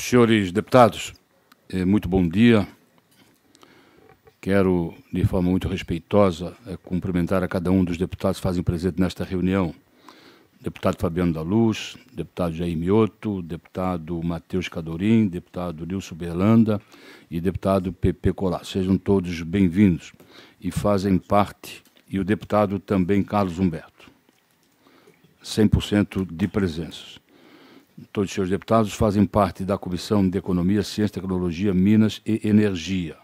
Senhores deputados, é, muito bom dia. Quero, de forma muito respeitosa, é, cumprimentar a cada um dos deputados que fazem presente nesta reunião. Deputado Fabiano da Luz, deputado Jair Mioto, deputado Matheus Cadorim, deputado Nilson Berlanda e deputado Pepe Colá. Sejam todos bem-vindos e fazem parte, e o deputado também Carlos Humberto. 100% de presenças todos os seus deputados fazem parte da Comissão de Economia, Ciência, Tecnologia, Minas e Energia.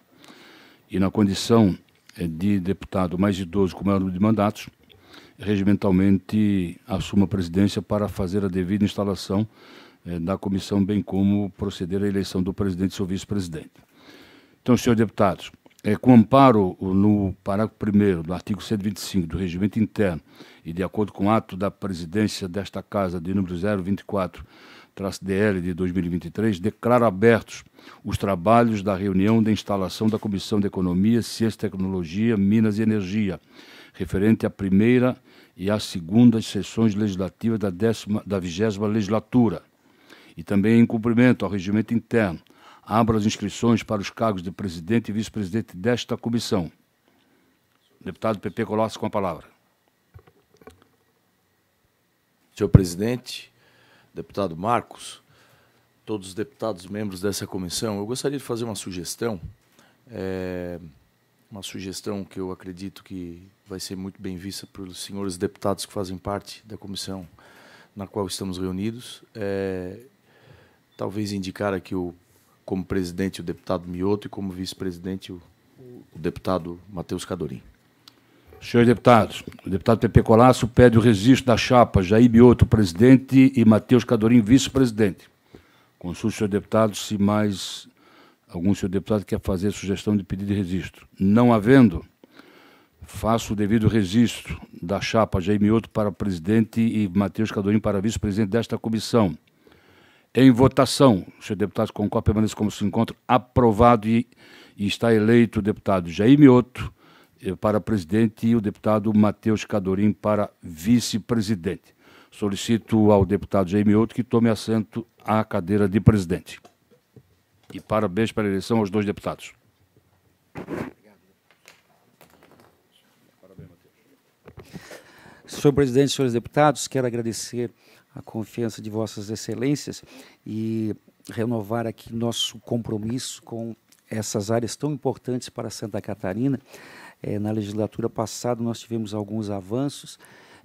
E na condição eh, de deputado mais idoso com maior número de mandatos, regimentalmente assumo a presidência para fazer a devida instalação eh, da comissão, bem como proceder à eleição do presidente e seu vice-presidente. Então, senhores deputados, é, com amparo no parágrafo 1 do artigo 125 do Regimento Interno e de acordo com o ato da presidência desta Casa de número 024, traço DL de 2023, declaro abertos os trabalhos da reunião de instalação da Comissão de Economia, Ciência, Tecnologia, Minas e Energia, referente à primeira e à segunda sessões legislativas da, décima, da vigésima legislatura, e também em cumprimento ao Regimento Interno Abro as inscrições para os cargos de presidente e vice-presidente desta comissão. Deputado PP Colossi, com a palavra. Senhor presidente, deputado Marcos, todos os deputados membros dessa comissão, eu gostaria de fazer uma sugestão, é, uma sugestão que eu acredito que vai ser muito bem vista pelos senhores deputados que fazem parte da comissão na qual estamos reunidos. É, talvez indicar aqui o como presidente o deputado Mioto e como vice-presidente o, o, deputado Matheus Cadorim. Senhores deputados, o deputado Pepe Colasso pede o registro da chapa Jair Mioto, presidente, e Matheus Cadorim, vice-presidente. Consulte senhor deputado, deputados se mais algum senhor deputado quer fazer sugestão de pedido de registro. Não havendo, faço o devido registro da chapa Jair Mioto para presidente e Matheus Cadorim para vice-presidente desta comissão. Em votação, senhor deputado Concó permanece como se encontra aprovado e, e está eleito o deputado Jair Mioto eh, para presidente e o deputado Matheus Cadorim para vice-presidente. Solicito ao deputado Jair Mioto que tome assento à cadeira de presidente. E parabéns pela eleição aos dois deputados. Senhor presidente, senhores deputados, quero agradecer a confiança de Vossas Excelências e renovar aqui nosso compromisso com essas áreas tão importantes para Santa Catarina. É, na legislatura passada, nós tivemos alguns avanços,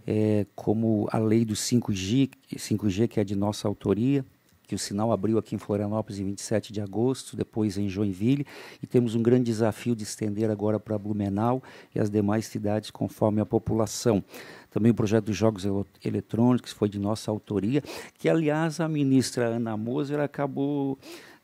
é, como a lei do 5G, 5G, que é de nossa autoria, que o sinal abriu aqui em Florianópolis em 27 de agosto, depois em Joinville, e temos um grande desafio de estender agora para Blumenau e as demais cidades conforme a população. Também o projeto dos jogos eletrônicos foi de nossa autoria, que aliás a ministra Ana Moser acabou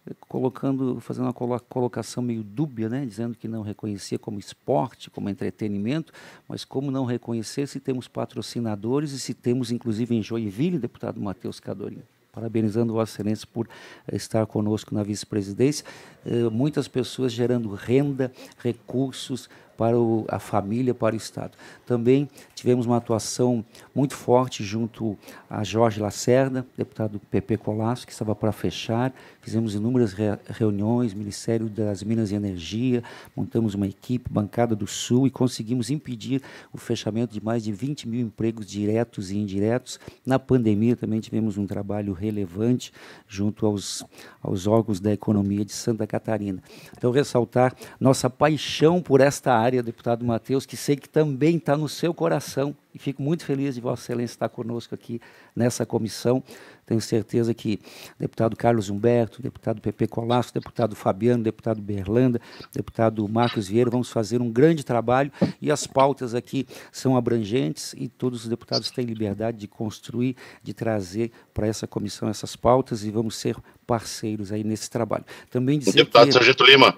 eh, colocando, fazendo uma colocação meio dúbia, né, dizendo que não reconhecia como esporte, como entretenimento, mas como não reconhecer se temos patrocinadores e se temos, inclusive em Joinville, deputado Matheus Cadorinho? parabenizando Vossa Excelência por eh, estar conosco na vice-presidência. Eh, muitas pessoas gerando renda, recursos, para o, a família, para o Estado. Também tivemos uma atuação muito forte junto a Jorge Lacerda, deputado PP Colasso, que estava para fechar. Fizemos inúmeras re reuniões, Ministério das Minas e Energia, montamos uma equipe, Bancada do Sul, e conseguimos impedir o fechamento de mais de 20 mil empregos diretos e indiretos. Na pandemia também tivemos um trabalho relevante junto aos, aos órgãos da economia de Santa Catarina. Então, ressaltar nossa paixão por esta área área, deputado Matheus, que sei que também está no seu coração e fico muito feliz de Vossa Excelência estar conosco aqui nessa comissão. Tenho certeza que deputado Carlos Humberto, deputado Pepe Colasso, deputado Fabiano, deputado Berlanda, deputado Marcos Vieira, vamos fazer um grande trabalho e as pautas aqui são abrangentes e todos os deputados têm liberdade de construir, de trazer para essa comissão essas pautas e vamos ser parceiros aí nesse trabalho. Também dizer deputado que... Sargento Lima.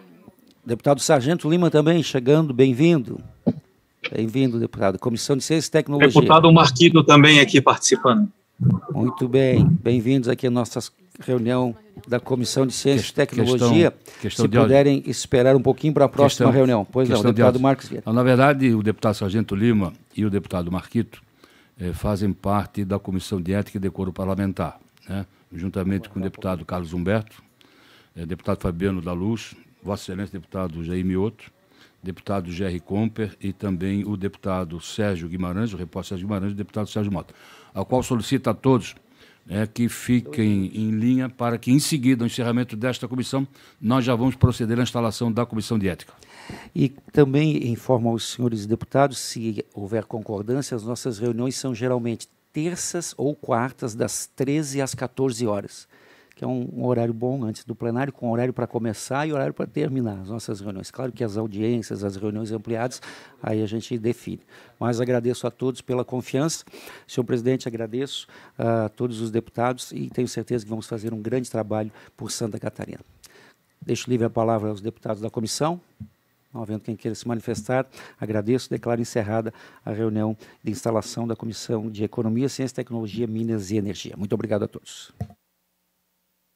Deputado Sargento Lima também chegando, bem-vindo. Bem-vindo, deputado. Comissão de Ciência e Tecnologia. Deputado Marquito também aqui participando. Muito bem, bem-vindos aqui à nossa reunião da Comissão de Ciência e Tecnologia. Questão, questão se puderem ordem. esperar um pouquinho para a próxima questão, reunião. Pois não, deputado Marcos Vieira. Ah, na verdade, o deputado Sargento Lima e o deputado Marquito eh, fazem parte da Comissão de Ética e Decoro Parlamentar, né? juntamente com o deputado Carlos Humberto, eh, deputado Fabiano da Luz Vossa Excelência deputado Jair Mioto, deputado Jerry Comper e também o deputado Sérgio Guimarães, o repórter Sérgio Guimarães e o deputado Sérgio Mota, ao qual solicita a todos né, que fiquem em linha para que, em seguida, ao encerramento desta comissão, nós já vamos proceder à instalação da Comissão de Ética. E também informo aos senhores deputados, se houver concordância, as nossas reuniões são geralmente terças ou quartas, das 13 às 14 horas que é um, um horário bom antes do plenário, com horário para começar e horário para terminar as nossas reuniões. Claro que as audiências, as reuniões ampliadas, aí a gente define. Mas agradeço a todos pela confiança. Senhor presidente, agradeço a ah, todos os deputados e tenho certeza que vamos fazer um grande trabalho por Santa Catarina. Deixo livre a palavra aos deputados da comissão. Não havendo quem queira se manifestar, agradeço. Declaro encerrada a reunião de instalação da Comissão de Economia, Ciência, Tecnologia, Minas e Energia. Muito obrigado a todos.